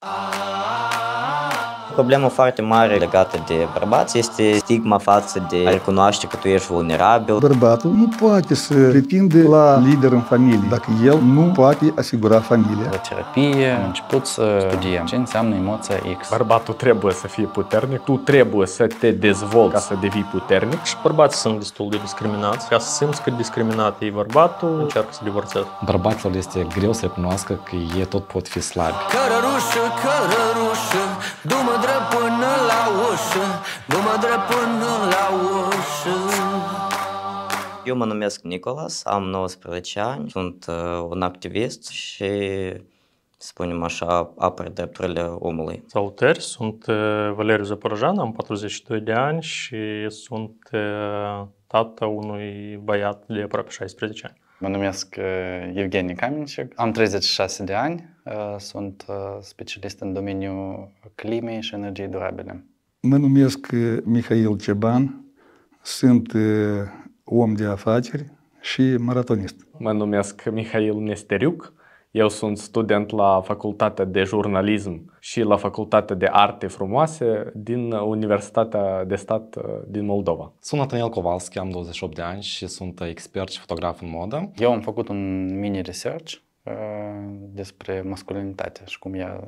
Ah. problemă foarte mare legată de bărbați este stigma față de a recunoaște că tu ești vulnerabil. Bărbatul nu poate să depinde la lider în familie dacă el nu poate asigura familia. La terapie am început să studiem ce înseamnă emoția X. Bărbatul trebuie să fie puternic, tu trebuie să te dezvolți ca să devii puternic. Și bărbații sunt destul de discriminați. Ca să simți că discriminat e bărbatul, încearcă să divorțeze. Bărbaților este greu să recunoască că ei tot pot fi slabi. Cărărușă, cărărușă, Du-mă drept până la ușă Du-mă drept până la ușă eu mă numesc Nicolas, am 19 ani, sunt uh, un activist și, spunem așa, apăr drepturile omului. Salutări, sunt uh, Valeriu Zaporojan, am 42 de ani și sunt uh, tata unui băiat de aproape 16 ani. Mă numesc uh, Evgenie Kamencic, am 36 de ani, Uh, sunt uh, specialist în domeniul climei și energiei durabile. Mă numesc uh, Mihail Ceban, sunt om de afaceri și maratonist. Mă numesc Mihail Nesteriuc, eu sunt student la Facultatea de Jurnalism și la Facultatea de Arte Frumoase din Universitatea de Stat din Moldova. Sunt Nathaniel Kowalski, am 28 de ani și sunt expert și fotograf în modă. Eu am făcut un mini research despre masculinitate și cum ea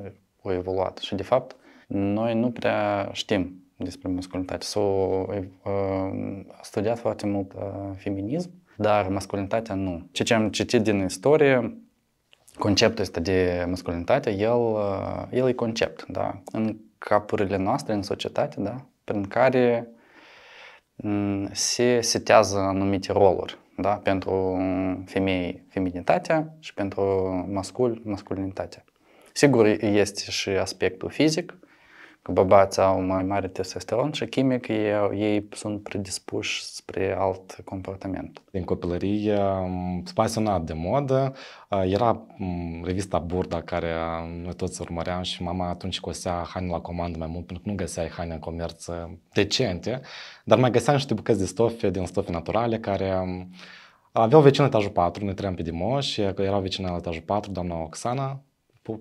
a evoluat. Și, de fapt, noi nu prea știm despre masculinitate. S-a studiat foarte mult uh, feminism, dar masculinitatea nu. Ceea ce am citit din istorie, conceptul este de masculinitate, el, uh, el e concept, da? În capurile noastre, în societate, da? Prin care se setează anumite roluri da? pentru femei feminitatea și pentru mascul masculinitatea. Sigur, este și aspectul fizic, că bărbații au mai mare testosteron și chimic ei, ei sunt predispuși spre alt comportament. Din copilărie sunt pasionat de modă. Era revista Burda care noi toți urmăream și mama atunci cosea haine la comandă mai mult pentru că nu găseai haine în comerț decente, dar mai găseam niște bucăți de stofe din stofe naturale care aveau vecină etajul 4, ne trăiam pe Dimoș, era vecină la etajul 4, doamna Oxana,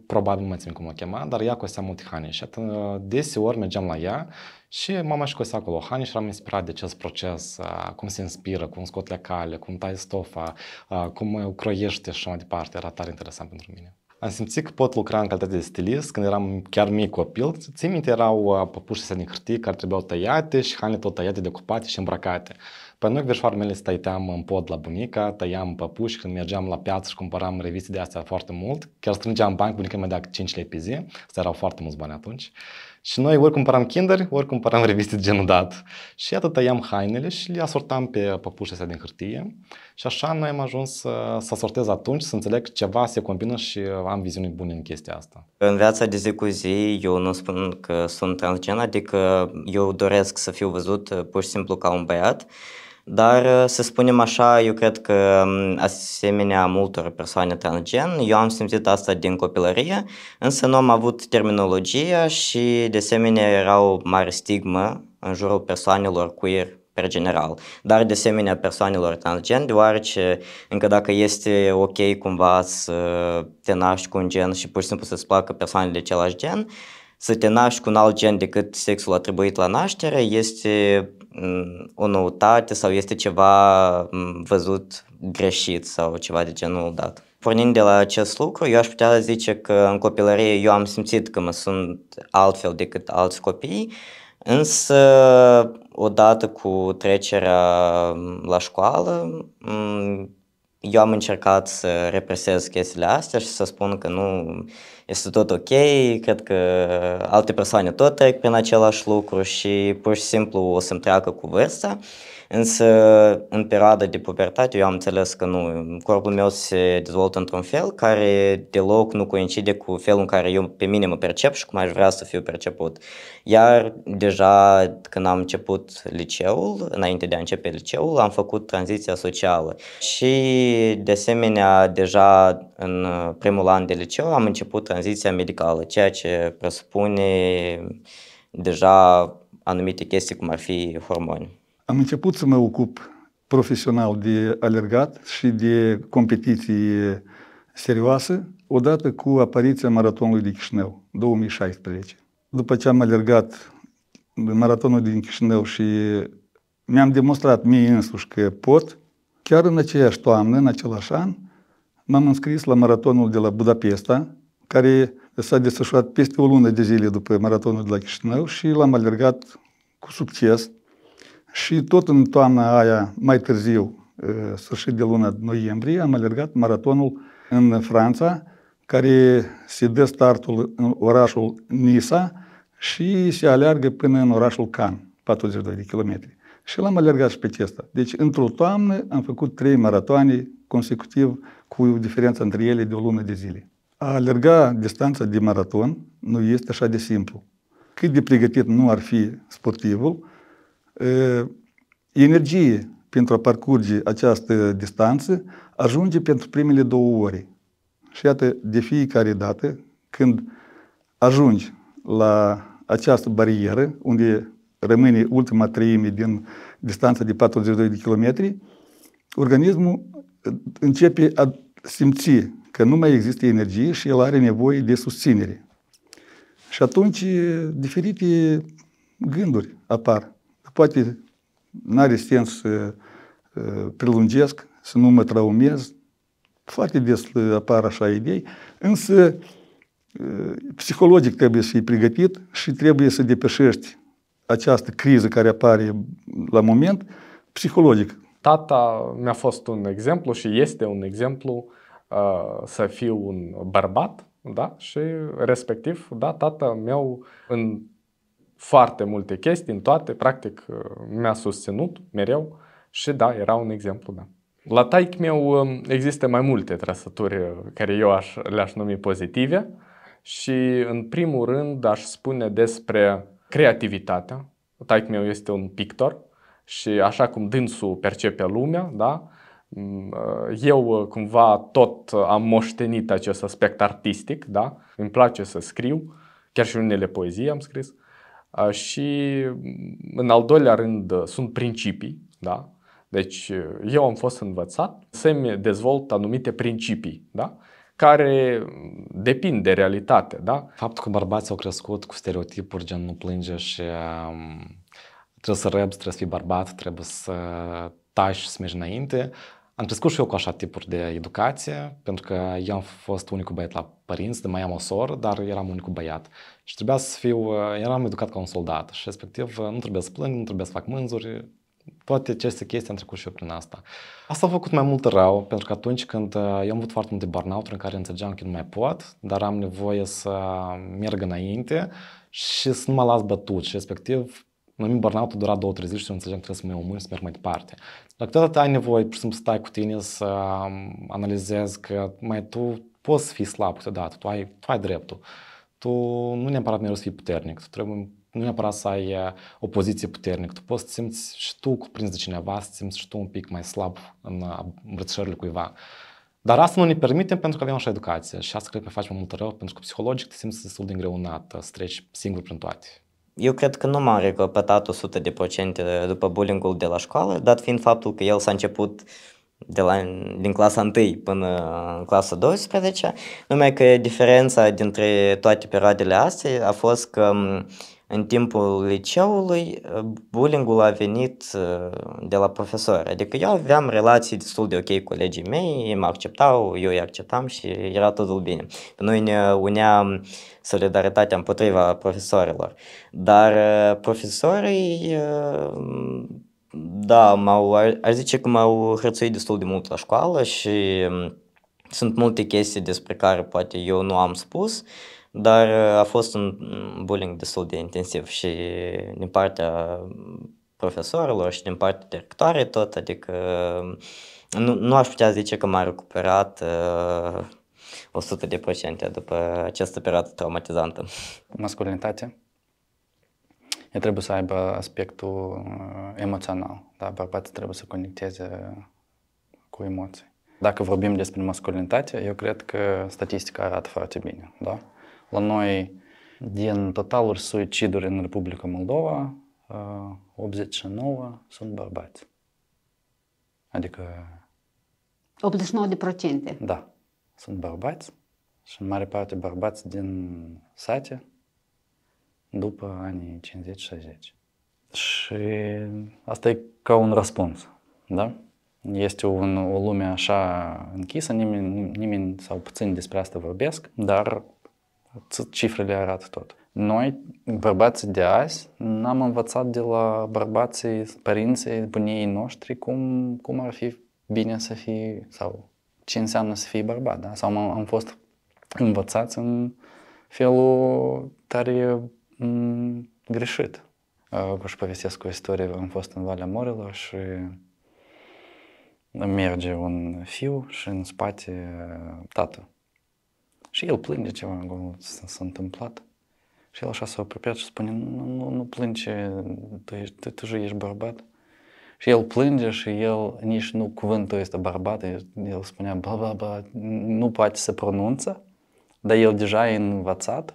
probabil mai țin cum o chema, dar ea cosea mult hane și atunci deseori mergeam la ea și mama și cosea acolo hane și eram inspirat de acest proces, cum se inspiră, cum scot cale, cum tai stofa, cum croiește și așa mai departe, era tare interesant pentru mine. Am simțit că pot lucra în calitate de stilist când eram chiar mic copil. Țin minte, erau păpușe din hârtie care trebuiau tăiate și hane tot tăiate, decupate și îmbrăcate. Păi noi farmele stăteam în pod la bunica, tăiam păpuși când mergeam la piață și cumpăram reviste de astea foarte mult. Chiar strângeam bani, bunica mea dat 5 lei pe zi, asta erau foarte mulți bani atunci. Și noi ori cumpăram kinder, ori cumpăram reviste de genul dat. Și iată tăiam hainele și le asortam pe păpușii astea din hârtie. Și așa noi am ajuns să, să sortez atunci, să înțeleg că ceva se combină și am viziuni bune în chestia asta. În viața de zi cu zi eu nu spun că sunt transgen, adică eu doresc să fiu văzut pur și simplu ca un băiat. Dar, uh, să spunem așa, eu cred că um, asemenea multor persoane transgen, eu am simțit asta din copilărie, însă nu am avut terminologia și, de asemenea, era o mare stigmă în jurul persoanelor queer per general, dar de asemenea persoanelor transgen, deoarece încă dacă este ok cumva să te naști cu un gen și pur și simplu să-ți placă persoanele de același gen, să te naști cu un alt gen decât sexul atribuit la naștere este Mm, o noutate sau este ceva mm, văzut greșit sau ceva de genul dat. Pornind de la acest lucru, eu aș putea zice că în copilărie eu am simțit că mă sunt altfel decât alți copii, însă odată cu trecerea mm, la școală, eu am încercat să represez chestiile astea și să spun că nu, este tot ok, cred că alte persoane tot trec prin același lucru și pur și simplu o să-mi treacă cu vârsta. Însă, în perioada de pubertate, eu am înțeles că nu, corpul meu se dezvoltă într-un fel care deloc nu coincide cu felul în care eu pe mine mă percep și cum aș vrea să fiu perceput. Iar deja când am început liceul, înainte de a începe liceul, am făcut tranziția socială. Și, de asemenea, deja în primul an de liceu am început tranziția medicală, ceea ce presupune deja anumite chestii, cum ar fi hormoni. Am început să mă ocup profesional de alergat și de competiții serioase, odată cu apariția maratonului de Chișinău, 2016. După ce am alergat maratonul din Chișinău și mi-am demonstrat mie însuși că pot, chiar în aceeași toamnă, în același an, m-am înscris la maratonul de la Budapesta, care s-a desfășurat peste o lună de zile după maratonul de la Chișinău și l-am alergat cu succes. Și tot în toamna aia, mai târziu, uh, sfârșit de luna noiembrie, am alergat maratonul în Franța, care se dă startul în orașul Nisa și se aleargă până în orașul Cannes, 42 de kilometri. Și l-am alergat și pe acesta. Deci, într-o toamnă, am făcut trei maratoane consecutiv cu diferența între ele de o lună de zile. A alerga distanța de maraton nu este așa de simplu. Cât de pregătit nu ar fi sportivul, energie pentru a parcurge această distanță ajunge pentru primele două ore. Și iată, de fiecare dată, când ajungi la această barieră, unde rămâne ultima treime din distanța de 42 de kilometri, organismul începe a simți că nu mai există energie și el are nevoie de susținere. Și atunci diferite gânduri apar. Poate n-are sens să prelungesc, să nu mă traumez. Foarte des apar așa idei, însă psihologic trebuie să fii pregătit și trebuie să depășești această criză care apare la moment psihologic. Tata mi-a fost un exemplu și este un exemplu uh, Uh, să fiu un bărbat, da? Și respectiv, da, tatăl meu în foarte multe chestii, în toate, practic uh, mi-a susținut mereu și da, era un exemplu Da. La taic meu um, există mai multe trăsături uh, care eu aș, le-aș numi pozitive și în primul rând aș spune despre creativitatea. Taic meu este un pictor și așa cum dânsul percepe lumea, da, Mm, eu uh, cumva tot uh, am moștenit acest aspect artistic, da? Îmi place să scriu, chiar și unele poezii am scris. Uh, și mm, în al doilea rând sunt principii, da? Deci eu am fost învățat să-mi dezvolt anumite principii, da? care mm, depind de realitate. Da? Faptul că bărbații au crescut cu stereotipuri gen nu plânge și um, trebuie să răbzi, trebuie să fii bărbat, trebuie să tași, să mergi înainte, am crescut și eu cu așa tipuri de educație, pentru că eu am fost unicul băiat la părinți, de mai am o soră, dar eram unicul băiat. Și trebuia să fiu, uh, eram educat ca un soldat și respectiv uh, nu trebuia să plâng, nu trebuia să fac mânzuri, toate aceste chestii am trecut și eu prin asta. Asta a făcut mai mult rău, pentru că atunci când uh, eu am avut foarte multe burnout în care înțelegeam că nu mai pot, dar am nevoie să merg înainte și să nu mă las bătut și respectiv mi burnout ul dura două, trei zile și înțelegeam că trebuie să mă iau mâini, să merg mai departe. Dar câteodată ai nevoie, pur și simplu, să stai cu tine, să um, analizezi că mai tu poți să fii slab câteodată, tu ai, tu ai dreptul. Tu nu neapărat mereu să fii puternic, tu trebuie nu neapărat să ai uh, o poziție puternică. Tu poți să simți și tu cuprins de cineva, să simți și tu un pic mai slab în uh, îmbrățișările cuiva. Dar asta nu ne permitem pentru că avem așa educație și asta cred că facem mult rău pentru că psihologic te simți destul de îngreunat uh, să treci singur prin toate eu cred că nu m-am recopetat 100% după bullying-ul de la școală, dat fiind faptul că el s-a început de la, din clasa 1 până în clasa 12, numai că diferența dintre toate perioadele astea a fost că în timpul liceului, uh, bullying-ul a venit uh, de la profesori. Adică eu aveam relații destul de ok cu colegii mei, mă acceptau, eu îi acceptam și era totul bine. noi ne uneam solidaritatea împotriva profesorilor. Dar uh, profesorii, da, m-au, aș zice că m-au hrățuit destul de mult la școală și um, sunt multe chestii despre care poate eu nu am spus, uh, dar uh, a fost un bullying destul de intensiv și din partea mm, profesorilor și din partea directoarei tot, adică mm, nu, nu aș putea zice că m-a recuperat uh, 100% după această perioadă traumatizantă. Masculinitatea? E trebuie să aibă aspectul uh, emoțional, da? Bărbații trebuie să conecteze cu emoții. Dacă vorbim despre masculinitate, eu cred că statistica arată foarte bine, da? La noi, din totalul suiciduri în Republica Moldova, 89 sunt bărbați. Adică... 89%? Da. Sunt bărbați și în mare parte bărbați din sate după anii 50-60. Și asta e ca un răspuns, da? Este un, o lume așa închisă, nimeni, nimeni sau puțin despre asta vorbesc, dar Cifrele arată tot. Noi, bărbații de azi, n-am învățat de la bărbații, părinții, bunii noștri cum, cum ar fi bine să fii sau ce înseamnă să fii bărbat. Da? Sau am, am fost învățați în felul tare m- greșit. Își uh, povestesc o istorie, am fost în Valea Morilor și merge un fiu și în spate tatăl și el plânge ceva, acolo, s-a întâmplat. Și el așa s-a apropiat și spune, nu, nu, nu plânge, tu, ești, tu, tu ești bărbat. Și el plânge și el, nici nu cuvântul este bărbat, el spunea, bla, bla, bla, nu poate să pronunță, dar el deja e învățat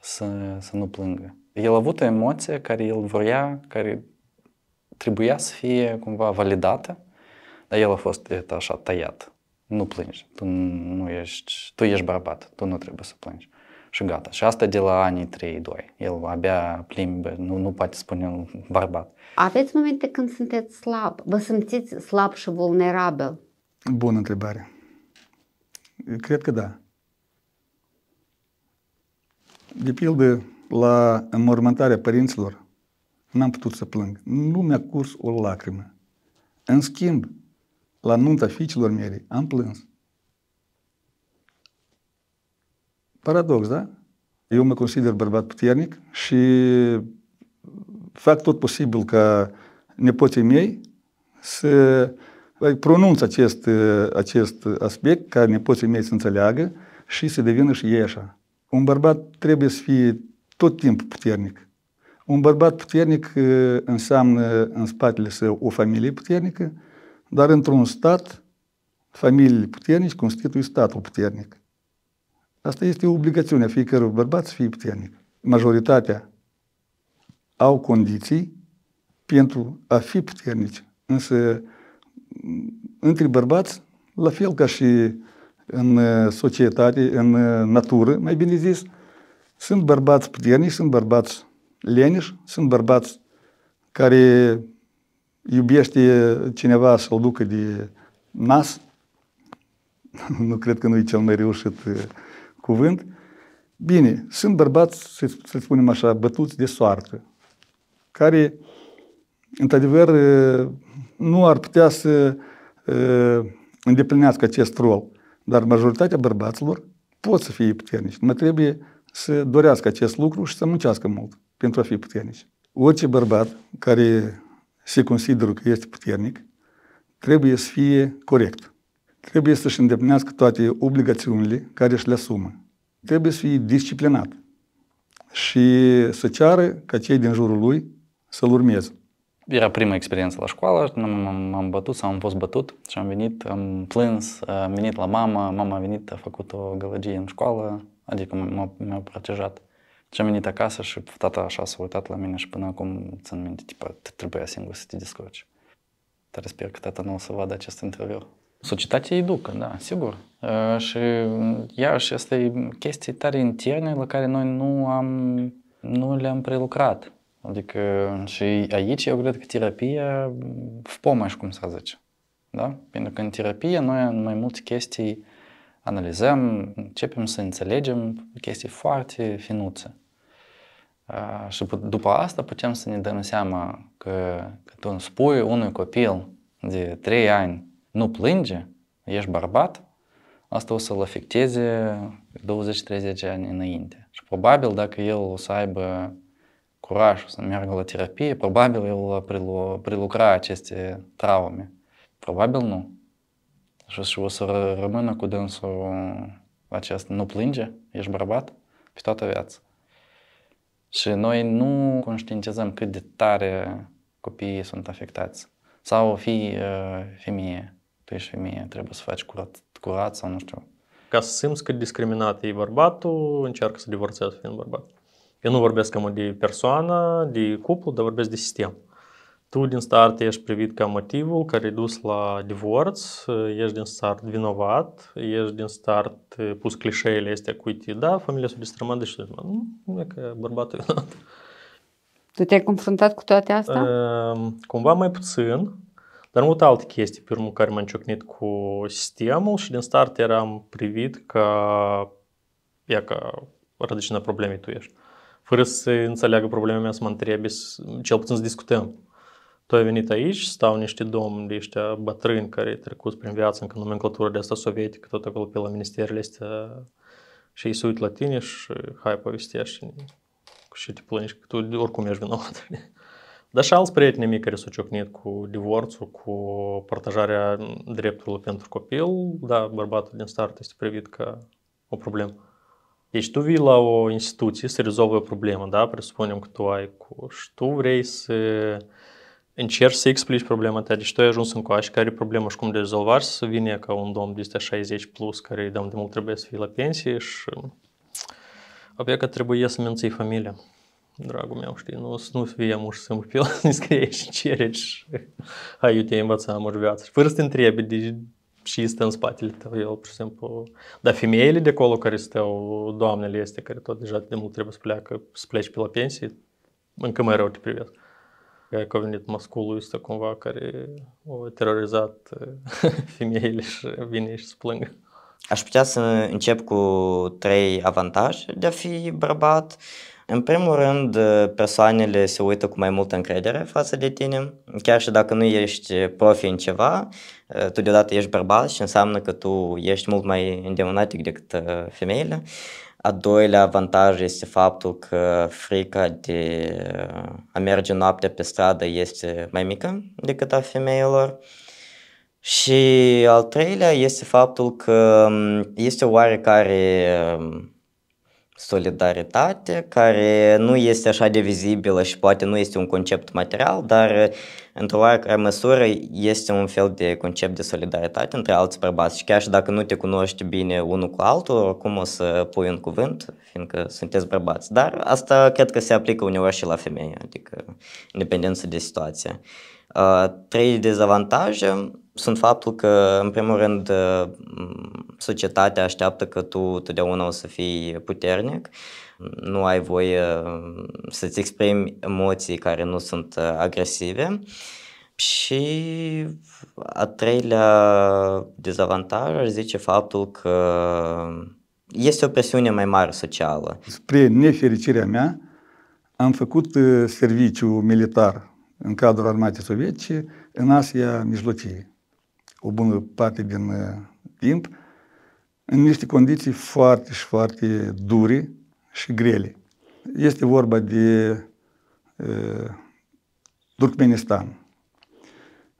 să, să nu plângă. El a avut o emoție care el vrea, care trebuia să fie cumva validată, dar el a fost așa tăiat nu plângi, tu nu ești, tu ești bărbat, tu nu trebuie să plângi. Și gata. Și asta de la anii 3-2. El abia plimbă, nu, nu poate spune bărbat. Aveți momente când sunteți slab? Vă simțiți slab și vulnerabil? Bună întrebare. Cred că da. De pildă, la înmormântarea părinților, n-am putut să plâng. Nu mi-a curs o lacrimă. În schimb, la nunta fiicilor mele, am plâns. Paradox, da? Eu mă consider bărbat puternic și fac tot posibil ca nepoții mei să pronunț acest, acest aspect, ca nepoții mei să înțeleagă și să devină și ei așa. Un bărbat trebuie să fie tot timpul puternic. Un bărbat puternic eh, înseamnă în spatele său o familie puternică, dar într-un stat, familiile puternici constituie statul puternic. Asta este obligațiunea fiecărui bărbat să fie puternic. Majoritatea au condiții pentru a fi puternici. Însă, între bărbați, la fel ca și în uh, societate, în uh, natură, mai bine zis, sunt bărbați puternici, sunt bărbați leniși, sunt bărbați care iubește cineva să-l ducă de nas, nu cred că nu e cel mai reușit uh, cuvânt. Bine, sunt bărbați, să, spunem așa, bătuți de soartă, care, într-adevăr, uh, nu ar putea să uh, îndeplinească acest rol. Dar majoritatea bărbaților pot să fie puternici. Mă trebuie să dorească acest lucru și să muncească mult pentru a fi puternici. Orice bărbat care se consideră că este puternic, trebuie să fie corect. Trebuie să-și îndeplinească toate obligațiunile care își le asumă. Trebuie să fie disciplinat și să ceară ca cei din jurul lui să-l urmeze. Era prima experiență la școală, m-am bătut sau am fost bătut și am venit, am plâns, am venit la mama, mama a venit, a făcut o gălăgie în școală, adică m-a, m protejat. Și am venit acasă și tata așa s-a uitat la mine și până acum țin minte, tipa, trebuia singur să te descurci. Dar sper că tata nu o să vadă acest interviu. Societatea ducă, da, sigur. Uh, și uh, iarăși e chestii tare interne la care noi nu, am, nu le-am prelucrat. Adică uh, și aici eu cred că terapia в uh, помощь, cum să zice. Da? Pentru că în terapie noi în mai multe chestii analizăm, începem să înțelegem chestii foarte finuțe. Și după asta putem să ne dăm seama că când tu spui unui copil de 3 ani nu plânge, ești bărbat, asta o să-l afecteze 20-30 ani înainte. Și probabil dacă el o să aibă curaj să meargă la terapie, probabil el va prelucra aceste traume. Probabil nu și o să rămână cu dânsul acesta. nu plânge, ești bărbat, pe toată viața. Și noi nu conștientizăm cât de tare copiii sunt afectați. Sau fi uh, femeie, tu ești femeie, trebuie să faci curat, curat sau nu știu. Ca să simți cât discriminat e bărbatul, încearcă să divorțeze fiind bărbat. Eu nu vorbesc cam de persoană, de cuplu, dar vorbesc de sistem tu din start ești privit ca motivul care a dus la divorț, ești din start vinovat, ești din start eh, pus clișeele astea cu uite, da, familia s-a distrămat, deși nu, nu e că bărbatul vinovat. Tu te-ai confruntat cu toate astea? Uh, cumva mai puțin, dar mult alte chestii pe urmă care m-am ciocnit cu sistemul și din start eram privit ca, ia ca rădăcina problemei tu ești. Fără să înțeleagă problema mea să mă întrebi, cel puțin să discutăm tu ai venit aici, stau niște domni, ăștia bătrâni care au trecut prin viață încă nomenclatura de asta sovietică, tot acolo pe la ministerile astea și ei se uit la tine și hai povestești și te plângi că tu oricum ești vinovat. Dar și alți prieteni mei care s-au ciocnit cu divorțul, cu partajarea dreptului pentru copil, da, bărbatul din start este privit ca o problemă. Deci tu vii la o instituție să rezolvi o problemă, da? Presupunem că tu ai cu... și tu vrei să încerci să explici problema ta, deci tu ai ajuns în coași, care e problema și cum de rezolvar, să vine ca un domn de 60 plus, care de mult trebuie să fie la pensie și mm, abia că trebuie să menții familia. Dragul meu, știi, nu, nu fie amur și mă pe să scrie și ceri și hai, eu te învăța amur viața. fără să te întrebi, deci și este în spatele tău, el, pur și simplu. Dar femeile de acolo care stau, doamnele este, care tot deja de mult trebuie să, pleacă, să pleci pe la pensie, încă mai rău te privesc că a venit masculul ăsta cumva care a terorizat femeile și vine și se plângă. Aș putea să încep cu trei avantaje de a fi bărbat. În primul rând, persoanele se uită cu mai multă încredere față de tine. Chiar și dacă nu ești profi în ceva, tu deodată ești bărbat și înseamnă că tu ești mult mai îndemânatic decât uh, femeile. A doilea avantaj este faptul că frica de a merge noaptea pe stradă este mai mică decât a femeilor. Și al treilea este faptul că mm, este oarecare mm, solidaritate, care nu este așa de vizibilă și poate nu este un concept material, dar într-o oarecare măsură este un fel de concept de solidaritate între alți bărbați și chiar și dacă nu te cunoști bine unul cu altul, oricum o să pui un cuvânt, fiindcă sunteți bărbați. Dar asta cred că se aplică uneori și la femeie, adică independență dependență de situație. Uh, trei dezavantaje sunt faptul că, în primul rând, uh, societatea așteaptă că tu totdeauna o să fii puternic, nu ai voie uh, să-ți exprimi emoții care nu sunt uh, agresive. Și a treilea dezavantaj aș zice faptul că este o presiune mai mare socială. Spre nefericirea mea, am făcut serviciu militar în cadrul armatei sovietice în Asia Mijlocie o bună parte din uh, timp în niște condiții foarte și foarte dure și grele. Este vorba de uh, Turkmenistan.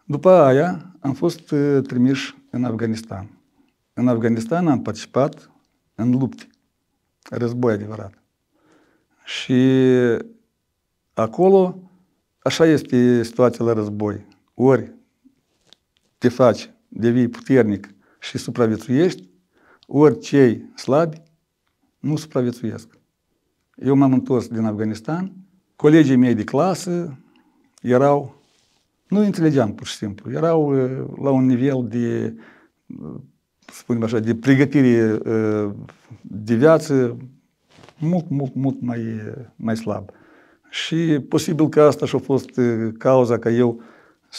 După aia am fost trimis uh, trimiși în Afganistan. În Afganistan am participat în lupte, război adevărat. Și acolo așa este situația la război. Ori te faci devii puternic și supraviețuiești, ori cei slabi nu supraviețuiesc. Eu m-am întors din Afganistan, colegii mei de clasă erau, nu înțelegeam pur și simplu, erau uh, la un nivel de, să uh, spunem așa, de pregătire uh, de viață mult, mult, mult mai, mai slab. Și posibil că asta și-a fost cauza că eu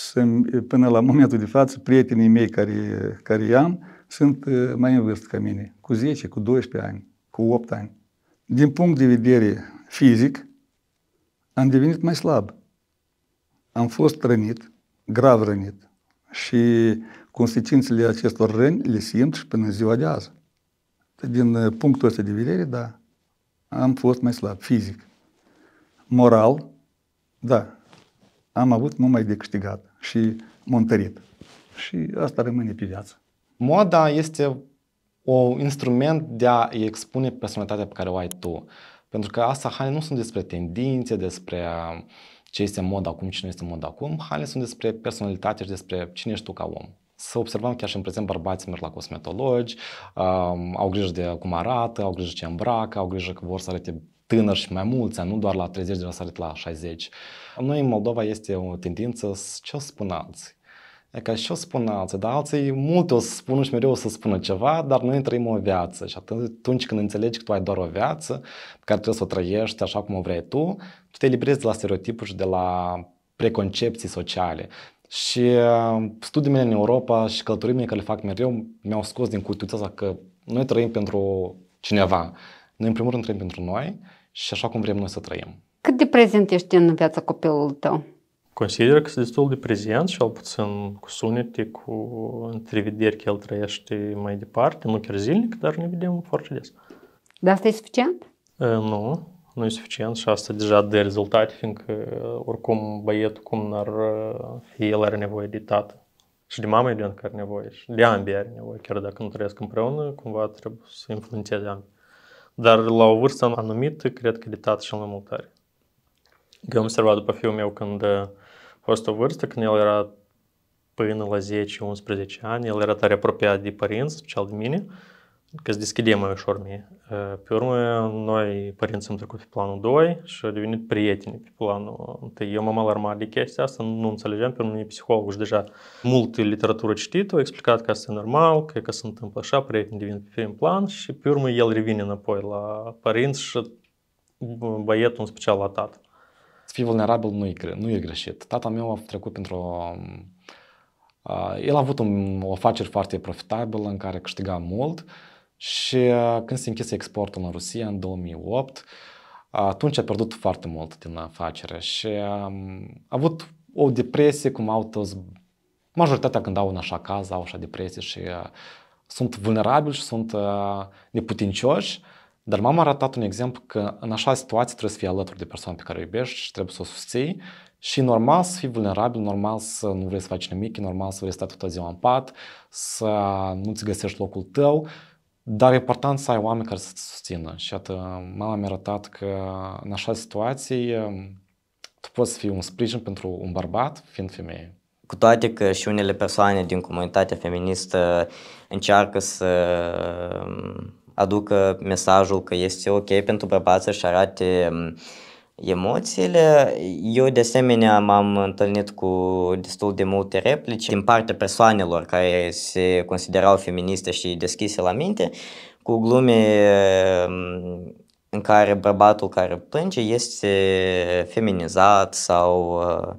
să până la momentul de față, prietenii mei care, care i-am sunt uh, mai în vârstă ca mine, cu 10, cu 12 ani, cu 8 ani. Din punct de vedere fizic, am devenit mai slab. Am fost rănit, grav rănit și consecințele acestor răni le simt și până ziua de azi. Din uh, punctul ăsta de vedere, da, am fost mai slab fizic. Moral, da, am avut numai de câștigat și montărit. Și asta rămâne pe viață. Moda este un instrument de a expune personalitatea pe care o ai tu. Pentru că asta, haine nu sunt despre tendințe, despre ce este mod acum, ce nu este mod acum. Haine sunt despre personalitate și despre cine ești tu ca om. Să observăm chiar și în prezent bărbații merg la cosmetologi, um, au grijă de cum arată, au grijă ce îmbracă, au grijă că vor să arate tânăr și mai mulți ani, nu doar la 30 de la sărit la 60. Noi în Moldova este o tendință, ce o spun alții? E ca și o spun alții, dar alții multe o să spună și mereu o să spună ceva, dar noi trăim o viață și atunci când înțelegi că tu ai doar o viață pe care trebuie să o trăiești așa cum o vrei tu, tu te eliberezi de la stereotipuri și de la preconcepții sociale. Și uh, studiile în Europa și călătorimile care le fac mereu mi-au scos din cultura asta că noi trăim pentru cineva. Noi în primul rând trăim pentru noi și așa cum vrem noi să trăim. Cât de prezent ești în viața copilului tău? Consider că sunt destul de prezent, și al puțin cu sunete, cu întrevederi că el trăiește mai departe, nu chiar zilnic, dar ne vedem foarte des. Dar asta e suficient? E, ă, nu, nu e suficient și asta deja de rezultate, fiindcă oricum băietul cum ar ă, fi, el are nevoie de tată. Și de mama evident că are nevoie, și de ambii are nevoie, chiar dacă nu trăiesc împreună, cumva trebuie să influențeze ambii. Dar la o vârstă anumită, cred că de tată cel mai mult are. Eu am observat după fiul meu când a fost o vârstă, când el era până la 10-11 ani, el era tare apropiat de părinți, cel de mine, că îți deschide mai ușor mie. Ă, pe urmă, noi, părinții, am trecut pe planul 2 și au devenit prieteni pe planul 1. Eu m-am alarmat de chestia asta, nu înțelegeam, pe e psiholog și deja mult literatură citită, a explicat că asta e normal, că, că se întâmplă așa, prieteni devin pe prim plan și pe urmă el revine înapoi la părinți și băietul în special la tată. Să fii vulnerabil nu e, nu e greșit. Tata meu a trecut pentru o el a avut un, o afacere foarte profitabilă în care câștiga mult și uh, când se închise exportul în Rusia în 2008, atunci a pierdut foarte mult din afacere și um, a avut o depresie, cum au toți, majoritatea când au în așa caz, au așa depresie și uh, sunt vulnerabili și sunt uh, neputincioși, dar m-am arătat un exemplu că în așa situație trebuie să fii alături de persoana pe care o iubești și trebuie să o susții și normal să fii vulnerabil, normal să nu vrei să faci nimic, e normal să vrei să stai toată ziua în pat, să nu-ți găsești locul tău dar e important să ai oameni care să te susțină. Și atât mama mi-a arătat că în așa situație um, tu poți fi un sprijin pentru un bărbat fiind femeie. Cu toate că și unele persoane din comunitatea feministă încearcă să um, aducă mesajul că este ok pentru bărbați să-și arate um, emoțiile. Eu, de asemenea, m-am întâlnit cu destul de multe replici din partea persoanelor care se considerau feministe și deschise la minte, cu glume mm, în care bărbatul care plânge este feminizat sau uh,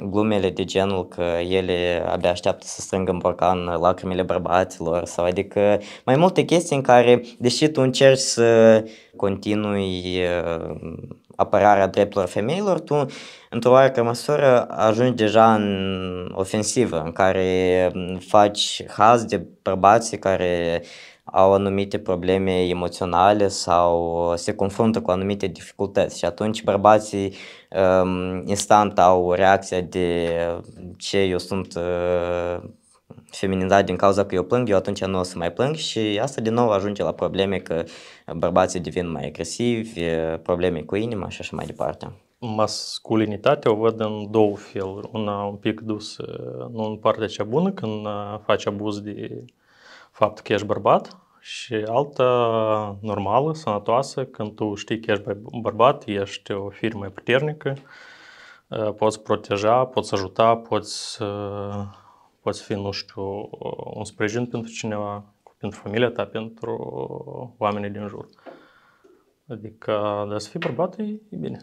glumele de genul că ele abia așteaptă să strângă în borcan lacrimile bărbaților sau adică mai multe chestii în care, deși tu încerci să continui uh, apărarea drepturilor femeilor, tu într-o oarecare măsură ajungi deja în ofensivă, în care um, faci haz de bărbații care uh, au anumite probleme emoționale sau uh, se confruntă cu anumite dificultăți și atunci bărbații um, instant au reacția de uh, ce eu sunt uh, feminizat din cauza că eu plâng, eu atunci nu o să mai plâng și asta din nou ajunge la probleme că bărbații devin mai agresivi, probleme cu inima și așa mai departe. Masculinitatea o văd în două feluri. Una un pic dus nu în partea cea bună, când uh, faci abuz de faptul că ești bărbat și alta normală, sănătoasă, când tu știi că ești bărbat, ești o firmă puternică, uh, poți proteja, poți ajuta, poți, uh, poți fi, nu știu, un sprijin pentru cineva, pentru familia ta, pentru oamenii din jur. Adică, dar să fii bărbat e, e bine.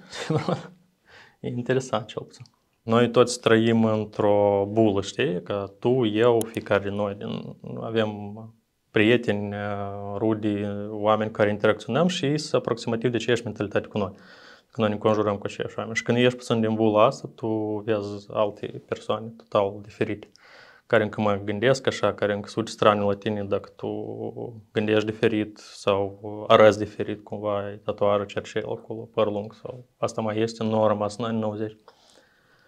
e interesant, cel puțin. Noi toți trăim într-o bulă, știi? Că tu, eu, fiecare noi din, avem prieteni, rudi, oameni care interacționăm și ei sunt aproximativ de aceeași mentalitate cu noi. Că noi ne conjurăm cu aceiași oameni. Și când ești puțin din bula asta, tu vezi alte persoane total diferite care încă mă gândesc așa, care încă sunt strani la tine dacă tu gândești diferit sau arăți diferit cumva, tatuarul cercel acolo, păr lung sau asta mai este, nu a rămas în anii 90.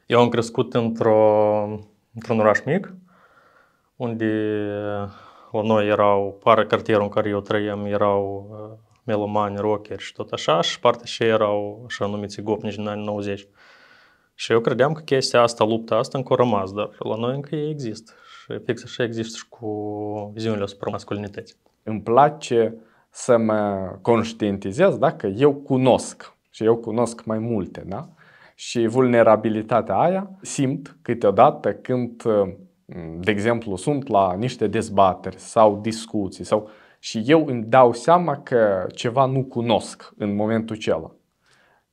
Eu am crescut într-o, într-un oraș mic, unde la noi erau, pară cartierul în care eu trăiam, erau uh, melomani, rockeri și tot așa, și partea și erau așa numiți gopnici din anii 90. Și eu credeam că chestia asta, lupta asta încă a rămas, dar la noi încă ei există. Și fix așa există și cu viziunile asupra masculinității. Îmi place să mă conștientizez dacă eu cunosc și eu cunosc mai multe, da? Și vulnerabilitatea aia simt câteodată când, de exemplu, sunt la niște dezbateri sau discuții sau și eu îmi dau seama că ceva nu cunosc în momentul acela.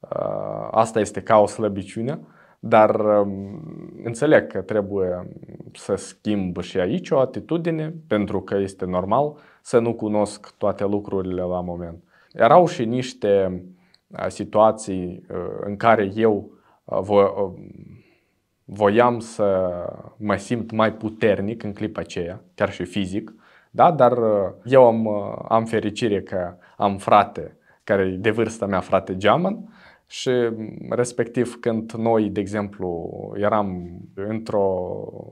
Uh, asta este ca o slăbiciune, dar um, înțeleg că trebuie să schimb și aici o atitudine, pentru că este normal să nu cunosc toate lucrurile la moment. Erau și niște uh, situații uh, în care eu vo, voiam să mă simt mai puternic în clipa aceea, chiar și fizic, da? dar eu am, am fericire că am frate care de vârsta mea frate geamăn și respectiv când noi, de exemplu, eram într-o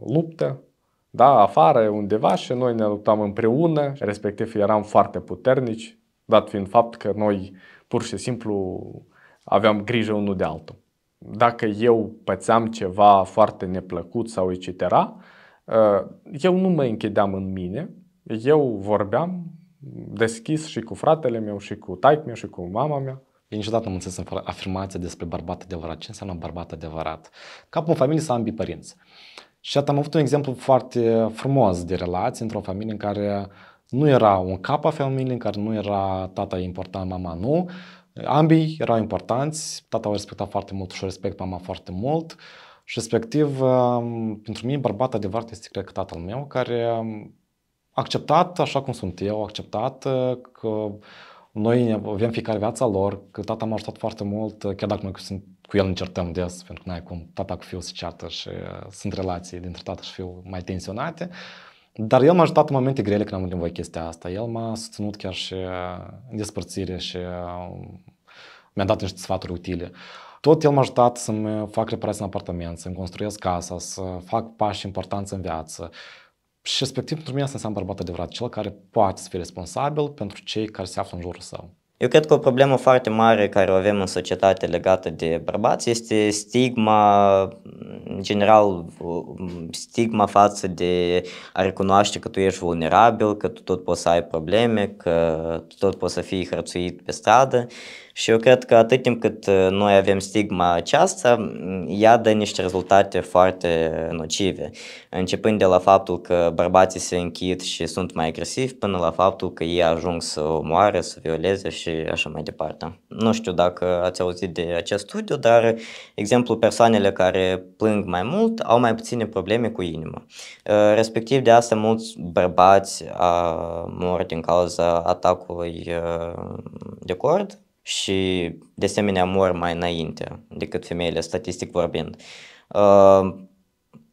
luptă, da, afară, undeva și noi ne luptam împreună, respectiv eram foarte puternici, dat fiind fapt că noi pur și simplu aveam grijă unul de altul dacă eu pățeam ceva foarte neplăcut sau etc., uh, eu nu mă închideam în mine, eu vorbeam deschis și cu fratele meu, și cu taic meu, și cu mama mea. Eu niciodată nu înțeles afirmația despre bărbat adevărat. Ce înseamnă bărbat adevărat? Capul familiei să ambii părinți. Și am avut un exemplu foarte frumos de relație într-o familie în care nu era un cap a familiei, în care nu era tata important, mama nu, Ambii erau importanți, tata o respecta foarte mult și o respect mama foarte mult și respectiv um, pentru mine bărbat adevărat este cred că tatăl meu care a acceptat așa cum sunt eu, a acceptat uh, că noi avem fiecare viața lor, că tata m-a ajutat foarte mult, uh, chiar dacă noi sunt cu el încertăm des, pentru că n-ai cum, tata cu fiul se ceartă și uh, sunt relații dintre tată și fiu mai tensionate, dar el m-a ajutat în momente grele când am nevoie chestia asta. El m-a susținut chiar și uh, în despărțire și uh, mi-a dat niște sfaturi utile. Tot el m-a ajutat să-mi fac reparații în apartament, să-mi construiesc casa, să fac pași importanți în viață. Și respectiv pentru mine asta înseamnă bărbat adevărat, cel care poate să fie responsabil pentru cei care se află în jurul său. Eu cred că o problemă foarte mare care o avem în societate legată de bărbați este stigma, în general, stigma față de a recunoaște că tu ești vulnerabil, că tu tot poți să ai probleme, că tu tot poți să fii hărțuit pe stradă. Uh, și eu cred că atât timp cât uh, noi avem stigma aceasta, ea dă niște rezultate foarte nocive, începând de la faptul că bărbații se închid și sunt mai agresivi, până la faptul că ei ajung să omoare, să violeze și așa mai departe. Nu știu dacă ați auzit de acest studiu, dar, exemplu, persoanele care plâng mai mult au mai puține probleme cu inima. Uh, respectiv, de asta mulți bărbați uh, mor din cauza atacului de cord, și de asemenea mor mai înainte decât femeile, statistic vorbind. Uh,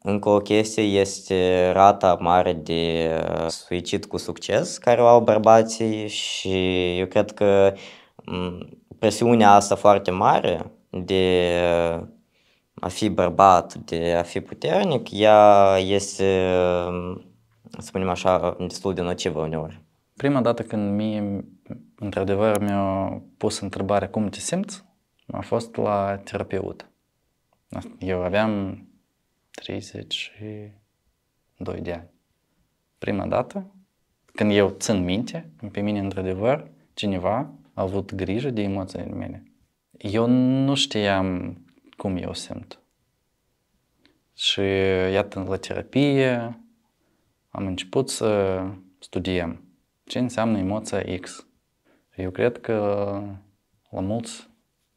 încă o chestie este rata mare de uh, suicid cu succes care o au bărbații și eu cred că mm, presiunea asta foarte mare de uh, a fi bărbat, de a fi puternic, ea este, uh, să spunem așa, destul de nocivă uneori. Prima dată când mie într-adevăr mi-a pus întrebarea cum te simți, a fost la terapeut. Eu aveam 32 de ani. Prima dată, când eu țin minte, pe mine într-adevăr, cineva a avut grijă de emoțiile mele. Eu nu știam cum eu simt. Și iată, la terapie am început să studiem ce înseamnă emoția X eu cred că la mulți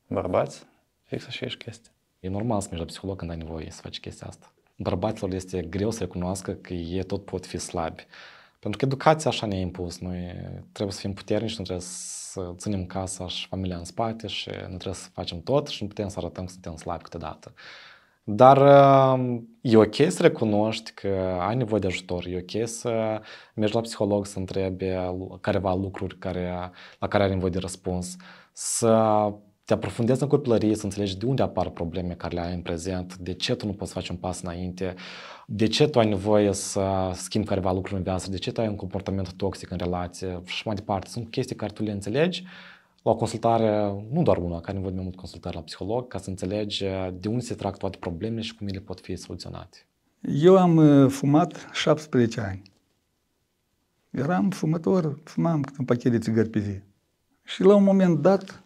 bărbați fix așa ești chestia. E normal să mergi la psiholog când ai nevoie să faci chestia asta. Bărbaților este greu să recunoască că ei tot pot fi slabi. Pentru că educația așa ne-a impus. Noi trebuie să fim puternici, nu trebuie să ținem casa și familia în spate și nu trebuie să facem tot și nu putem să arătăm că suntem slabi câteodată. Dar um, e ok să recunoști că ai nevoie de ajutor, e ok să mergi la psiholog să întrebe careva lucruri care, la care ai nevoie de răspuns, să te aprofundezi în copilărie, să înțelegi de unde apar probleme care le ai în prezent, de ce tu nu poți face un pas înainte, de ce tu ai nevoie să schimbi careva lucruri în viață, de ce tu ai un comportament toxic în relație și mai departe. Sunt chestii care tu le înțelegi la o consultare, nu doar una, care nevoie mai mult consultare la psiholog, ca să înțelegi uh, de unde se trag toate problemele și cum ele pot fi soluționate. Eu am uh, fumat 17 ani. Eram fumător, fumam câte un pachet de țigări pe zi. Și la un moment dat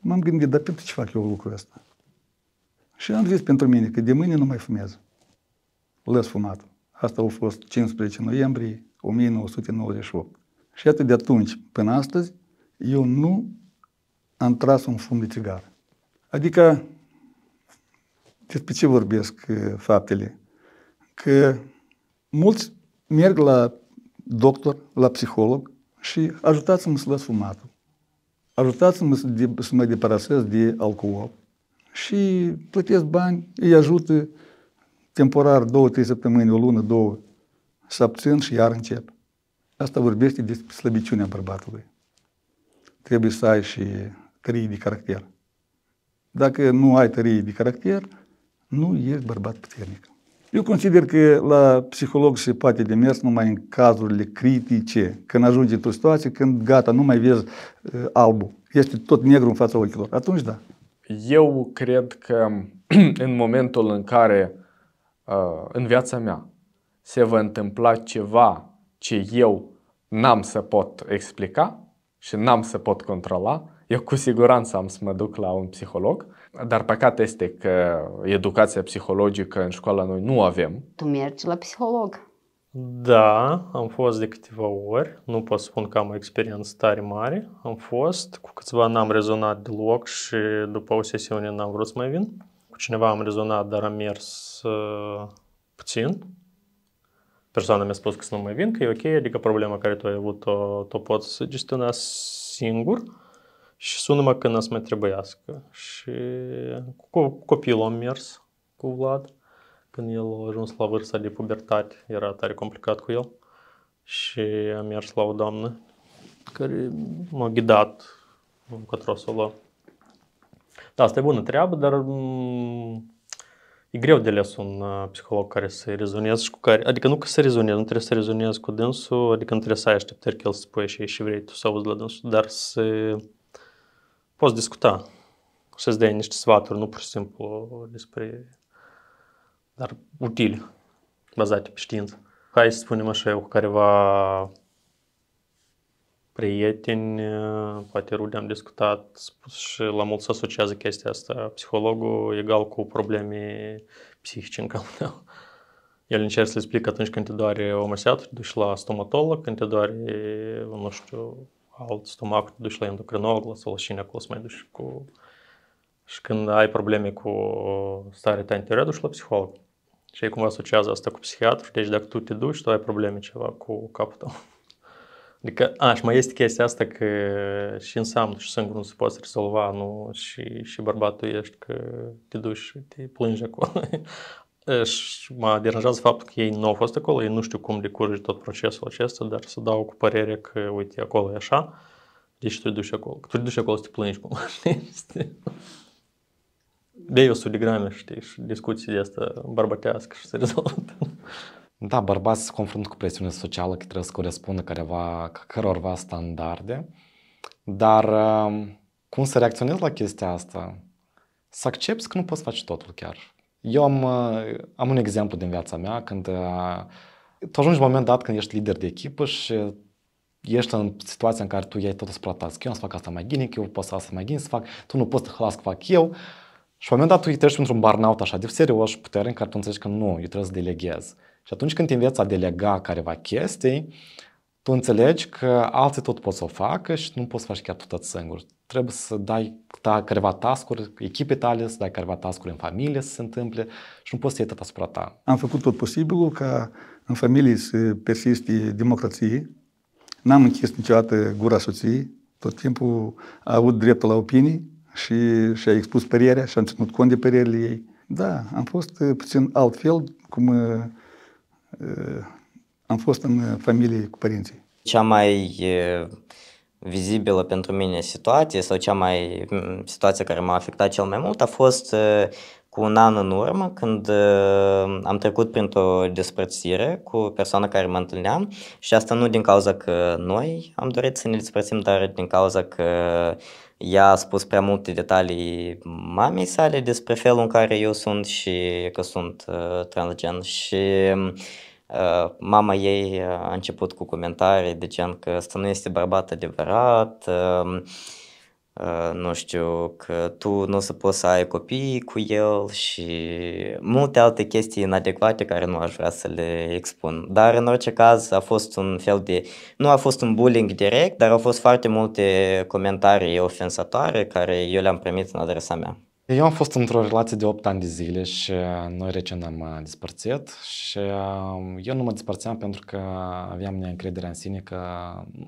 m-am gândit, dar pentru ce fac eu lucrul ăsta? Și am zis pentru mine că de mâine nu mai fumez. Lăs fumat. Asta a fost 15 noiembrie 1998. Și atât de atunci până astăzi eu nu am tras un fum de țigară. Adică, despre ce vorbesc uh, faptele? Că mulți merg la doctor, la psiholog și ajutați-mă să las fumatul. Ajutați-mă să, de, să mă deparasez de alcool. Și plătesc bani, îi ajută uh, temporar două, trei săptămâni, o lună, două, să abțin și iar încep. Asta vorbește despre slăbiciunea bărbatului trebuie să ai și tării de caracter. Dacă nu ai tării de caracter, nu ești bărbat puternic. Eu consider că la psiholog se poate de mers numai în cazurile critice, când ajungi într-o situație, când gata, nu mai vezi uh, albul. Este tot negru în fața ochilor. Atunci da. Eu cred că în momentul în care uh, în viața mea se va întâmpla ceva ce eu n-am să pot explica, și n-am să pot controla, eu cu siguranță am să mă duc la un psiholog. Dar păcat este că educația psihologică în școala noi nu avem. Tu mergi la psiholog. Da, am fost de câteva ori. Nu pot spun că am o experiență tare mare. Am fost, cu câțiva n-am rezonat deloc și după o sesiune n-am vrut să mai vin. Cu cineva am rezonat, dar am mers uh, puțin persoana mi-a spus că nu mai vin, că e ok, adică problema care tu ai avut-o tu poți să gestiona singur și sună-mă când să mai trebuiască. Și cu copilul am mers cu Vlad, când el a ajuns la vârsta de pubertate, era tare complicat cu el. Și am mers la o doamnă care m-a ghidat în să o Da, asta e bună treabă, dar m- mm, E greu de ales un uh, psiholog care să rezonezi și cu care, adică nu că să rezonezi, nu trebuie să rezonezi cu dânsul, adică nu trebuie să ai așteptări că el să spui și, și vrei tu să auzi la dânsul, dar să poți discuta și să-ți dea niște sfaturi, nu pur și simplu despre, dar utile, bazate pe știință. Hai să spunem așa, eu cu careva prieteni, uh, poate rude am discutat, spus și la mulți asociază chestia asta, psihologul egal cu probleme psihice în capul meu. El încerc să le explic atunci când te doare o duci la stomatolog, când te doare, uh, nu știu, alt stomac, te duci la endocrinolog, la sau la acolo să mai duci cu... Și când ai probleme cu starea ta interioară, duci la psiholog. Și ei cumva asociază asta cu psihiatru, deci dacă tu te duci, tu ai probleme ceva cu capul tău. Adică, a, și mai este chestia asta că și înseamnă și singur nu se poate rezolva, nu? Și, și bărbatul ești că te duci și te plângi acolo. și mă deranjează faptul că ei nu au fost acolo, ei nu știu cum decurge tot procesul acesta, dar să dau cu părere că, uite, acolo e așa, deci tu duci acolo. Tu duci acolo să te plângi cumva, De eu sunt de grame, știi, și discuții de asta bărbătească și se rezolvă. Da, bărbați se confruntă cu presiune socială că trebuie să corespundă careva, cărorva standarde, dar um, cum să reacționezi la chestia asta? Să accepti că nu poți face totul chiar. Eu am, uh, am un exemplu din viața mea când uh, tu ajungi în moment dat când ești lider de echipă și ești în situația în care tu iei totul spre ta. Eu am să fac asta mai bine, eu pot să asta mai bine să fac, tu nu poți să las că fac eu. Și în momentul dat tu treci într-un burnout așa de serios și putere în care tu înțelegi că nu, eu trebuie să deleghez. Și atunci când te înveți a delega careva chestii, tu înțelegi că alții tot pot să o facă și nu poți să faci chiar tu tot singur. Trebuie să dai ta careva tascuri echipei tale, să dai careva tascuri în familie să se întâmple și nu poți să iei tot asupra ta. Am făcut tot posibilul ca în familie să persiste democrație. N-am închis niciodată gura soției. Tot timpul avut dreptul la opinii și și-a expus părerea și a ținut cont de părerile ei. Da, am fost uh, puțin altfel, cum uh, Э, am fost în uh, familie cu părinții. Cea mai vizibilă pentru mine situație sau cea mai situație care m-a afectat cel mai mult a fost uh, cu un an în urmă când uh, am trecut printr-o despărțire cu persoana care mă întâlneam și asta nu din cauza că noi am dorit să ne despărțim, dar din cauza că ea a spus prea multe detalii mamei sale despre felul în care eu sunt și că sunt uh, transgen și uh, mama ei a început cu comentarii de gen că asta nu este bărbat adevărat, uh, nu știu, că tu nu o să poți să ai copii cu el și multe alte chestii inadecvate care nu aș vrea să le expun. Dar în orice caz a fost un fel de, nu a fost un bullying direct, dar au fost foarte multe comentarii ofensatoare care eu le-am primit în adresa mea. Eu am fost într-o relație de 8 ani de zile și noi recent am despărțit și eu nu mă despărțeam pentru că aveam neîncredere în sine că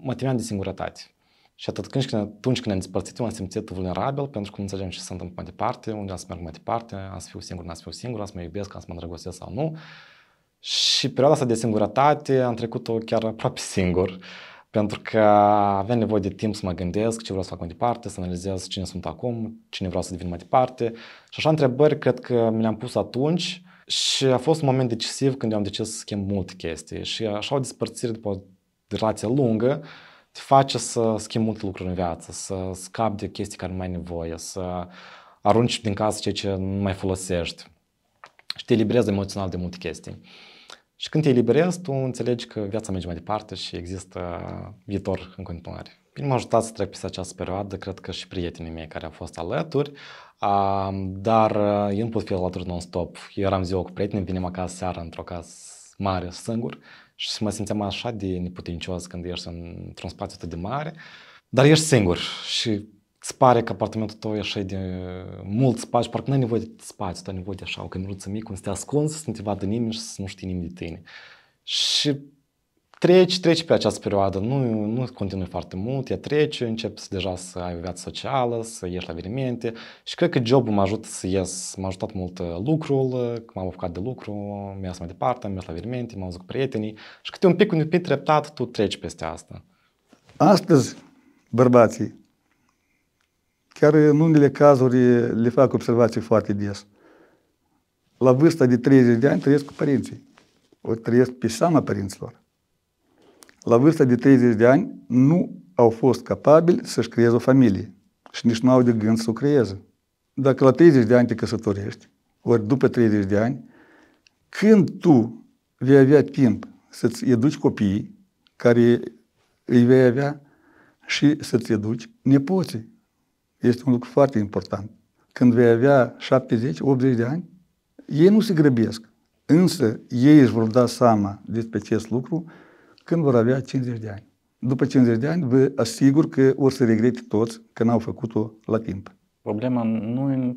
mă temeam de singurătate. Și atât când, atunci când am despărțit, eu am simțit vulnerabil pentru că nu înțelegem ce se întâmplă mai departe, unde am să merg mai departe, am să fiu singur, n-am să fiu singur, am să mă iubesc, am să mă îndrăgostesc sau nu. Și perioada asta de singurătate am trecut-o chiar aproape singur, pentru că aveam nevoie de timp să mă gândesc ce vreau să fac mai departe, să analizez cine sunt acum, cine vreau să devin mai departe. Și așa întrebări cred că mi le-am pus atunci și a fost un moment decisiv când eu am decis să schimb multe chestii. Și așa o despărțire după o relație lungă, te face să schimbi multe lucruri în viață, să scapi de chestii care nu mai ai nevoie, să arunci din casă ceea ce nu mai folosești și te eliberezi emoțional de multe chestii. Și când te eliberezi, tu înțelegi că viața merge mai departe și există viitor în continuare. Bine m-a ajutat să trec peste această perioadă, cred că și prietenii mei care au fost alături, dar eu nu pot fi alături non-stop. Eu eram ziua cu prietenii, vinem acasă seara într-o casă mare, singur, și mă simțeam așa de neputincioasă când ești într-un spațiu atât de mare, dar ești singur și îți pare că apartamentul tău e așa de mult spațiu, parcă n-ai nevoie de spațiu, tu ai nevoie de așa o cameruță mică, unde să te ascunzi, să nu te vadă nimeni și să nu știe nimeni de tine. Și treci, treci pe această perioadă, nu, nu continui foarte mult, ea trece, începi să, deja să ai viață socială, să ieși la evenimente și cred că jobul mă ajută să ies, m-a ajutat mult uh, lucrul, că uh, m-am apucat de lucru, mi-am mai departe, am mers la evenimente, m-am văzut cu prietenii și câte un pic, un pic treptat tu treci peste asta. Astăzi, bărbații, chiar în unele cazuri le fac observații foarte des. La vârsta de 30 de ani trăiesc cu părinții. O trăiesc pe seama părinților la vârsta de 30 de ani, nu au fost capabili să-și creeze o familie și nici nu au de gând să o creeze. Dacă la 30 de ani te căsătorești, ori după 30 de ani, când tu vei avea timp să-ți educi copiii care îi vei avea și să-ți educi nepoții. Este un lucru foarte important. Când vei avea 70-80 de ani, ei nu se grăbesc. Însă ei își vor da seama despre acest lucru când vor avea 50 de ani. După 50 de ani, vă asigur că o să regrete toți că n-au făcut-o la timp. Problema nu e în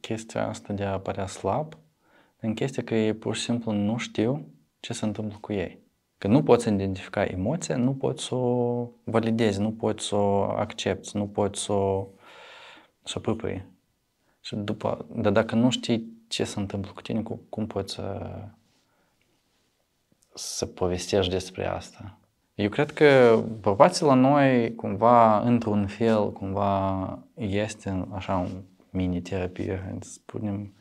chestia asta de a părea slab, în chestia că ei pur și simplu nu știu ce se întâmplă cu ei. Că nu poți identifica emoția, nu poți să o validezi, nu poți să o accepti, nu poți să o, să o Și după, dar dacă nu știi ce se întâmplă cu tine, cum poți să să povestești despre asta. Eu cred că bărbații la noi, cumva, într-un fel, cumva, este așa un mini-terapie, să spunem,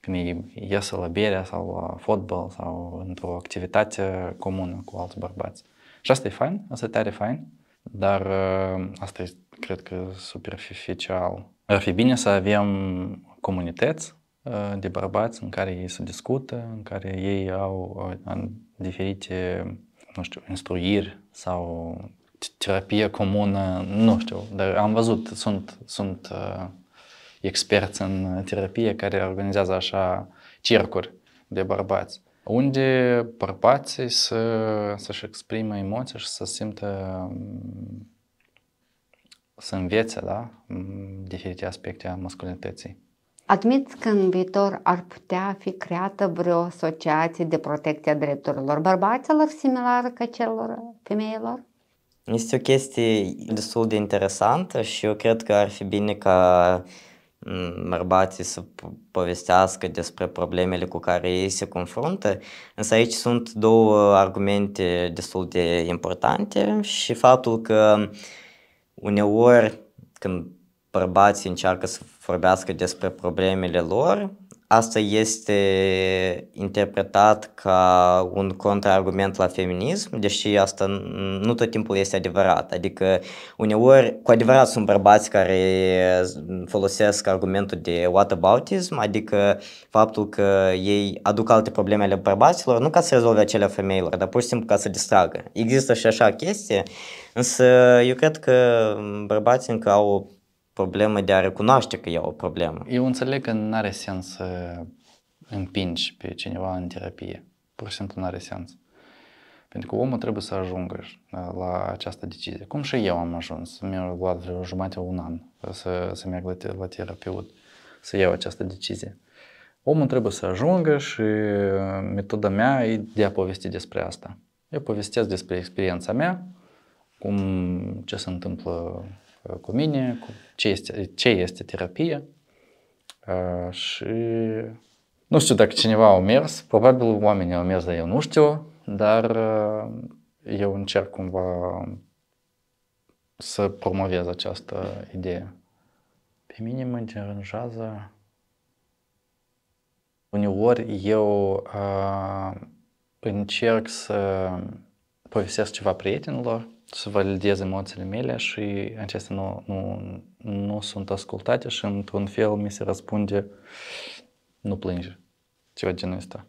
când ei iesă la bere sau la fotbal sau într-o activitate comună cu alți bărbați. Și asta e fain, asta e tare fain, dar uh, asta e, cred că, superficial. Ar fi bine să avem comunități Uh, de bărbați în care ei se discută, în care ei au uh, diferite, nu știu, instruiri sau terapie comună, nu știu, dar am văzut, sunt, sunt uh, experți în terapie care organizează așa cercuri de bărbați, unde bărbații să, să-și exprime emoții și să simtă să învețe, da, diferite aspecte a masculinității. Admit că în viitor ar putea fi creată vreo asociație de protecție a drepturilor bărbaților similară ca celor femeilor? Este o chestie destul de interesantă și eu cred că ar fi bine ca mm, bărbații să povestească despre problemele cu care ei se confruntă, însă aici sunt două argumente destul de importante și faptul că uneori când bărbații încearcă să vorbească despre problemele lor. Asta este interpretat ca un contraargument la feminism, deși asta nu tot timpul este adevărat. Adică uneori cu adevărat sunt bărbați care folosesc argumentul de whataboutism, adică faptul că ei aduc alte probleme ale bărbaților, nu ca să rezolve acelea femeilor, dar pur și simplu ca să distragă. Există și așa chestie, însă eu cred că bărbații încă au problemă de a recunoaște că e o problemă. Eu înțeleg că nu are sens să împingi pe cineva în terapie. Pur și simplu nu are sens. Pentru că omul trebuie să ajungă la această decizie. Cum și eu am ajuns. Mi-a luat vreo jumătate un an să, să merg la, la terapeut, să iau această decizie. Omul trebuie să ajungă și metoda mea e de a povesti despre asta. Eu povestesc despre experiența mea, cum ce se întâmplă cu mine, cu ce este, ce este terapie. Și nu știu dacă cineva a mers, probabil oamenii au mers, dar eu nu știu, dar eu încerc cumva să promovez această idee. Pe mine mă deranjează uneori eu uh, încerc să povestesc ceva prietenilor să validez emoțiile mele și acestea nu, nu, nu sunt ascultate și într-un fel mi se răspunde nu plânge, ceva genul ăsta.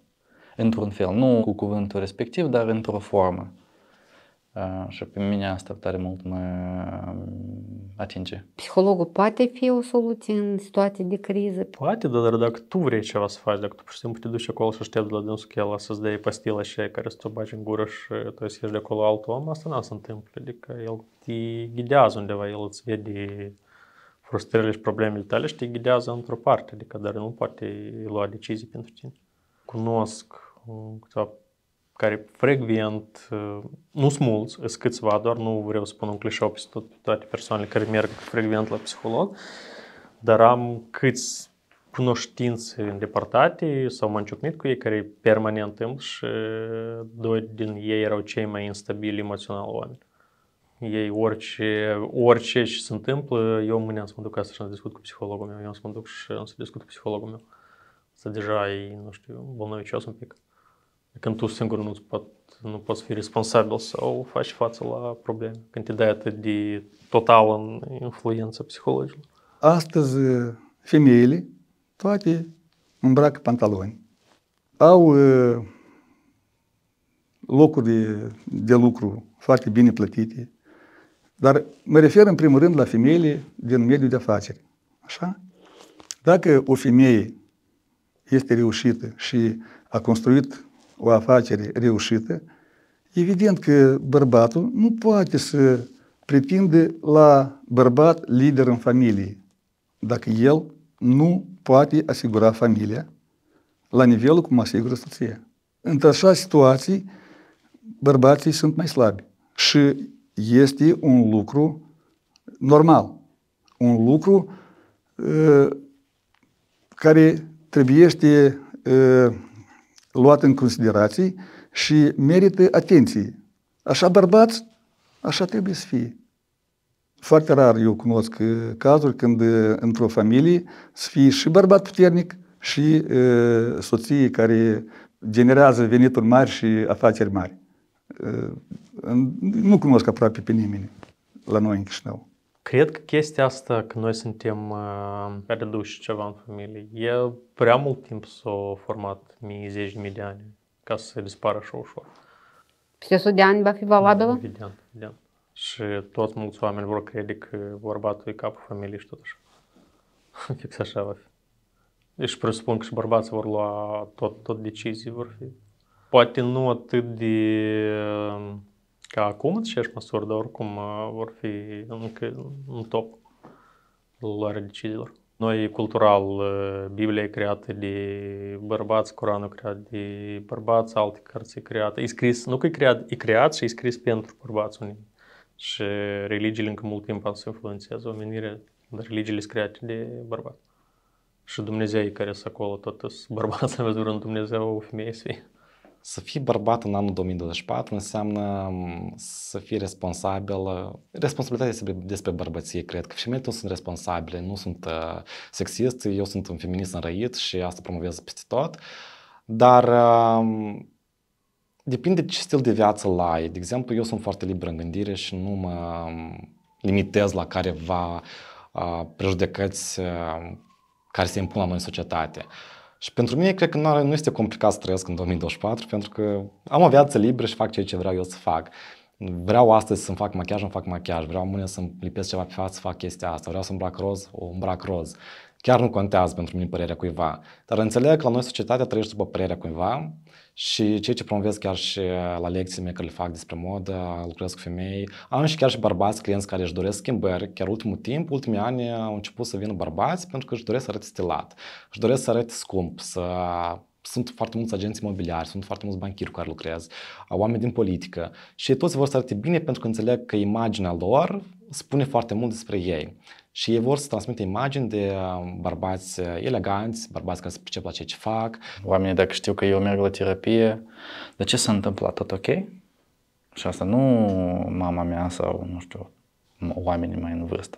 Într-un fel, nu cu cuvântul respectiv, dar într-o formă și pe mine asta tare mult mă atinge. Psihologul poate fi o soluție în situații de criză? Poate, da, dar dacă tu vrei ceva să faci, dacă tu pur și simplu te duci acolo și aștepți la dânsul că el să-ți dea pastila și care să te bagi în gură și tu să ieși de acolo alt om, asta nu se întâmplă. Adică el te ghidează undeva, el îți vede frustrările și problemele tale și te ghidează într-o parte, adică dar nu poate lua decizii pentru tine. Cunosc uh, câteva care frecvent, uh, nu sunt mulți, sunt câțiva, doar nu vreau să pun un clișeu pe tot, toate persoanele care merg frecvent la psiholog, dar am câți cunoștințe îndepărtate sau m-am ciocnit cu ei care permanent îmi și uh, doi din ei erau cei mai instabili emoțional oameni. Ei orice, orice ce se întâmplă, eu mâine am să mă duc acasă și am să discut cu psihologul meu, eu am să mă duc și am să discut cu psihologul meu. Să deja e, nu știu, bolnovicios un pic. Când tu singur nu, poți, nu poți fi responsabil sau faci față la probleme, când te dai atât de total în influență psihologică? Astăzi, eh, femeile, toate îmbracă pantaloni. Au eh, locuri de, de lucru foarte bine plătite, dar mă refer în primul rând la femeile din mediul de afaceri. Așa? Dacă o femeie este reușită și a construit o afacere reușită, evident că bărbatul nu poate să pretinde la bărbat lider în familie, dacă el nu poate asigura familia la nivelul cum asigură soția. Într-așa situații, bărbații sunt mai slabi. Și este un lucru normal, un lucru uh, care trebuie uh, luat în considerație și merită atenție. Așa bărbați, așa trebuie să fie. Foarte rar eu cunosc uh, cazuri când uh, într-o familie să fie și bărbat puternic și e, uh, soție care generează venituri mari și afaceri mari. E, nu cunosc aproape pe nimeni la noi în Chișinău. Cred că chestia asta, că noi suntem uh, reduși ceva în familie, e prea mult timp s o format mii, zeci de mii de ani ca să dispară așa ușor. Peste 100 de ani va fi valabilă? Da, evident, evident. Și toți mulți oameni vor crede că bărbatul e capul familiei și tot așa. Fix așa va fi. Deci presupun că și bărbații vor lua tot, tot decizii vor fi. Poate nu atât de ca acum îți ieși măsuri, dar oricum uh, vor fi încă în top luarea deciziilor. Noi, cultural, uh, Biblia e creată de bărbați, Coranul e creat de bărbați, alte cărți e creată. E scris, nu că e creat, e creat și e scris pentru bărbați unii. Și religiile încă mult timp să influențează omenirea, dar religiile sunt create de bărbați. Și Dumnezeu care sunt acolo tot sunt bărbați, aveți vreun Dumnezeu, o femeie să fie. Să fii bărbat în anul 2024 înseamnă mm, să fii responsabil. Responsabilitatea este despre bărbăție, cred că femeile nu sunt responsabile, nu sunt uh, sexist, eu sunt un feminist înrăit și asta promovez peste tot. Dar um, depinde ce stil de viață la. ai. De exemplu, eu sunt foarte liber în gândire și nu mă um, limitez la careva uh, prejudecăți uh, care se impun la noi în societate. Și pentru mine cred că nu, are, nu este complicat să trăiesc în 2024 pentru că am o viață liberă și fac ceea ce vreau eu să fac. Vreau astăzi să-mi fac machiaj, îmi fac machiaj. Vreau mâine să-mi lipesc ceva pe față, să fac chestia asta. Vreau să îmbrac roz, o îmbrac roz. Chiar nu contează pentru mine părerea cuiva. Dar înțeleg că la noi societatea trăiește după părerea cuiva și ceea ce promovez chiar și uh, la lecțiile mele care le fac despre modă, lucrez cu femei, am și chiar și bărbați, clienți care își doresc schimbări. Chiar ultimul timp, ultimii ani uh, au început să vină bărbați pentru că își doresc să arate stilat, își doresc să arate scump, să sunt foarte mulți agenți imobiliari, sunt foarte mulți banchiri cu care lucrez, oameni din politică și toți vor să arate bine pentru că înțeleg că imaginea lor spune foarte mult despre ei. Și ei vor să transmită imagini de uh, bărbați uh, eleganți, bărbați care se pricep la ceea ce fac. Oamenii dacă știu că eu merg la terapie, de ce s-a întâmplat? Tot ok? Și asta nu mama mea sau, nu știu, oamenii mai în vârstă.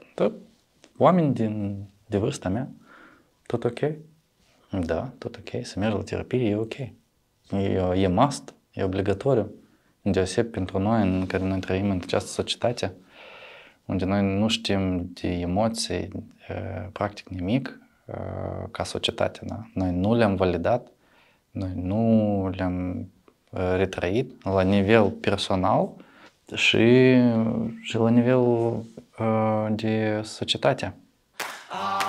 oameni din, de vârsta mea, tot ok? Da, tot ok, să mergi la terapie e ok. E, e must, e obligatoriu. Deosebit pentru noi, în care noi trăim în această societate, unde noi nu știm de emoții practic nimic ca societate. Da? Noi nu le-am validat, noi nu le-am retrăit la nivel personal și, și la nivel de societate. Ah.